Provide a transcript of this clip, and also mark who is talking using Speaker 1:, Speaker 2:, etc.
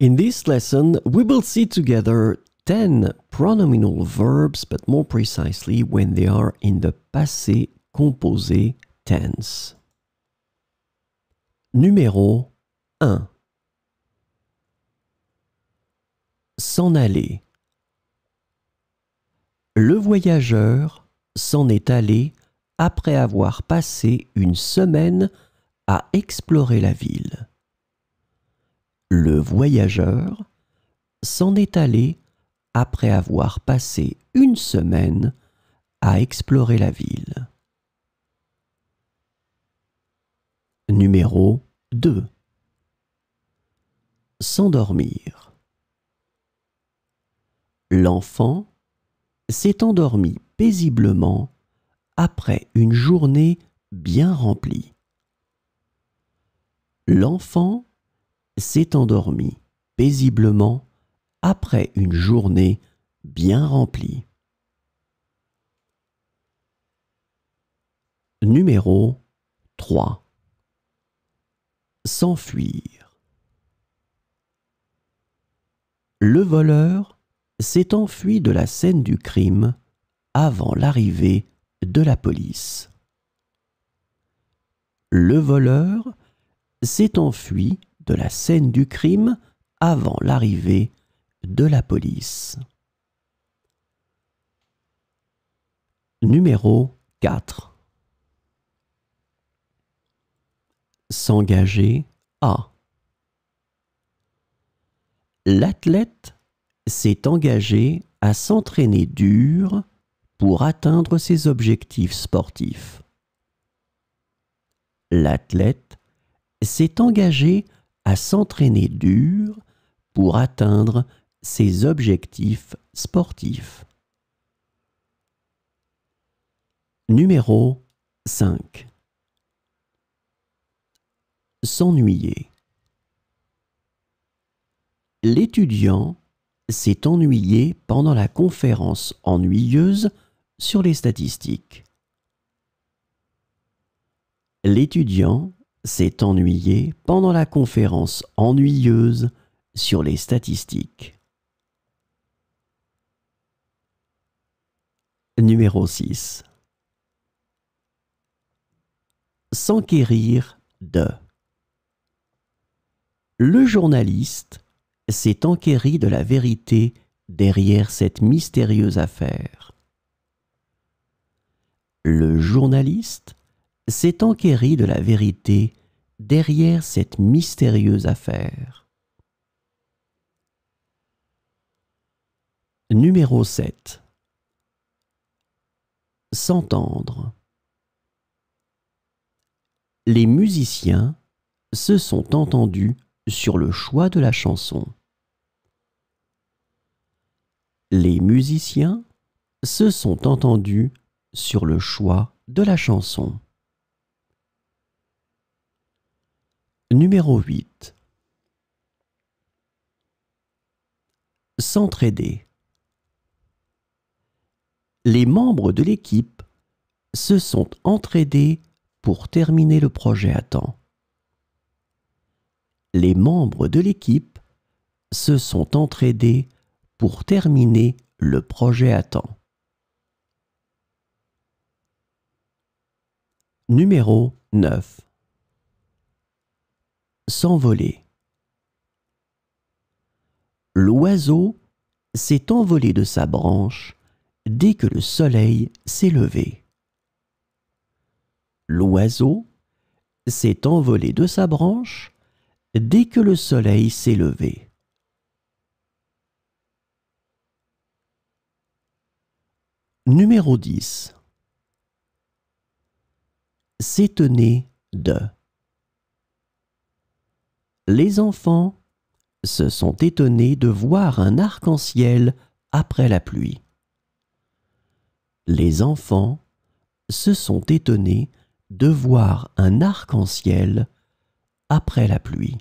Speaker 1: In this lesson, we will see together 10 pronominal verbs, but more precisely when they are in the passé composé tense. Numéro 1 S'en aller Le voyageur s'en est allé après avoir passé une semaine à explorer la ville le voyageur s'en est allé après avoir passé une semaine à explorer la ville. Numéro 2 S'endormir L'enfant s'est endormi paisiblement après une journée bien remplie. L'enfant s'est endormi paisiblement après une journée bien remplie. Numéro 3 S'enfuir Le voleur s'est enfui de la scène du crime avant l'arrivée de la police. Le voleur s'est enfui la scène du crime avant l'arrivée de la police. Numéro 4 S'engager à L'athlète s'est engagé à s'entraîner dur pour atteindre ses objectifs sportifs. L'athlète s'est engagé à à s'entraîner dur pour atteindre ses objectifs sportifs. Numéro 5. S'ennuyer. L'étudiant s'est ennuyé pendant la conférence ennuyeuse sur les statistiques. L'étudiant s'est ennuyé pendant la conférence ennuyeuse sur les statistiques. Numéro 6 S'enquérir de Le journaliste s'est enquéri de la vérité derrière cette mystérieuse affaire. Le journaliste s'est enquéri de la vérité derrière cette mystérieuse affaire. Numéro 7 S'entendre Les musiciens se sont entendus sur le choix de la chanson. Les musiciens se sont entendus sur le choix de la chanson. Numéro 8. S'entraider. Les membres de l'équipe se sont entraidés pour terminer le projet à temps. Les membres de l'équipe se sont entraidés pour terminer le projet à temps. Numéro 9 s'envoler. L'oiseau s'est envolé de sa branche dès que le soleil s'est levé. L'oiseau s'est envolé de sa branche dès que le soleil s'est levé. Numéro 10 S'étonner de les enfants se sont étonnés de voir un arc-en-ciel après la pluie. Les enfants se sont étonnés de voir un arc-en-ciel après la pluie.